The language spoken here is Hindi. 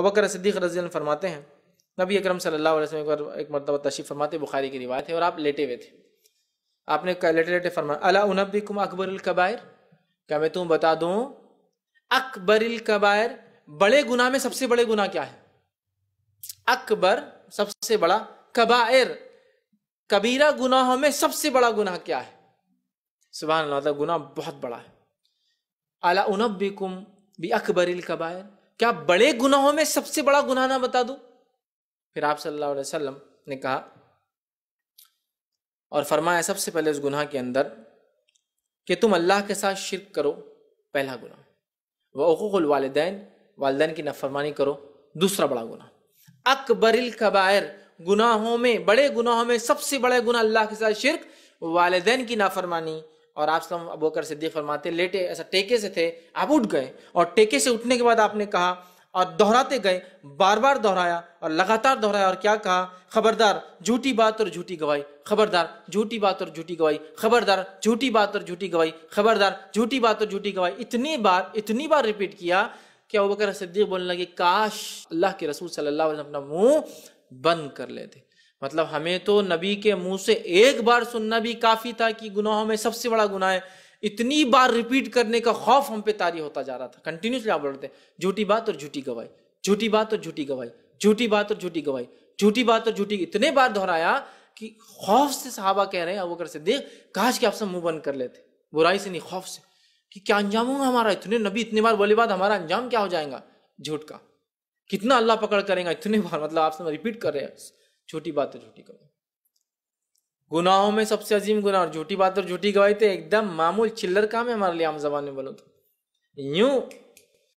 अबकर सिद्दीक रजी फरमाते हैं नबी अक्रम सल्लल्लाहु अलैहि एक बार एक मरतबा तशी फरमाते बुखारी की रिवायत है और आप लेटे हुए थे आपने लेटे लेटे फरमाया अला उनबी कुम अकबर कबायर क्या मैं तुम बता दूँ अकबर कबायर बड़े गुना में सबसे बड़े गुना क्या है अकबर सबसे बड़ा कबायर कबीरा गुनाहों में सबसे बड़ा गुनाह क्या है सुबह गुनाह बहुत बड़ा है अला उनबी कुम भी अकबर कबायर क्या बड़े गुनाहों में सबसे बड़ा गुनाह ना बता दू फिर आप सल्लल्लाहु अलैहि वसल्लम ने कहा और फरमाया सबसे पहले उस गुनाह के अंदर कि तुम अल्लाह के साथ शिरक करो पहला गुनाह व हकूक़ुल वालदेन वालदेन की नफरमानी करो दूसरा बड़ा गुनाह अकबरिल कबायर गुनाहों में बड़े गुनाहों में सबसे बड़े गुनाह अल्लाह के साथ शिरक वालदेन की नाफरमानी और आप सलम तो अब बकर सिद्दीक फरमाते लेटे ऐसा टेके से थे आप उठ गए और टेके से उठने के बाद आपने कहा और दोहराते गए बार बार दोहराया और लगातार दोहराया और क्या कहा खबरदार झूठी बात और झूठी गवाही खबरदार झूठी बात और झूठी गवाही खबरदार झूठी बात और झूठी गवाही खबरदार झूठी बात और झूठी गवाही इतनी बार इतनी बार रिपीट किया कि अब बकर सिद्दीक बोलने लगे काश अल्लाह के रसूल सल्ला अपना मुंह बंद कर लेते मतलब हमें तो नबी के मुंह से एक बार सुनना भी काफी था कि गुनाहों में सबसे बड़ा गुनाह है इतनी बार रिपीट करने का खौफ हम पे तारी होता जा रहा था कंटिन्यूसली आप बोलते झूठी बात और झूठी गवाही झूठी बात और झूठी गवाही झूठी बात और झूठी गवाही झूठी बात और झूठी इतने बार दोहराया कि खौफ से सहाबा कह रहे हैं कर से देख काश के आप सब मुंह बंद कर लेते बुराई से नहीं खौफ से कि क्या अंजाम होगा हमारा इतने नबी इतने बार बोले बाद हमारा अंजाम क्या हो जाएगा झूठ का कितना अल्लाह पकड़ करेगा इतने बार मतलब आप सब रिपीट कर रहे हैं झूठी बात और झूठी गवाही गुनाहों में सबसे अजीम गुनाह और झूठी बात और झूठी गवाही तो एकदम मामूल चिल्लर काम है हमारे लिए आम जबान में बोलो तो यूं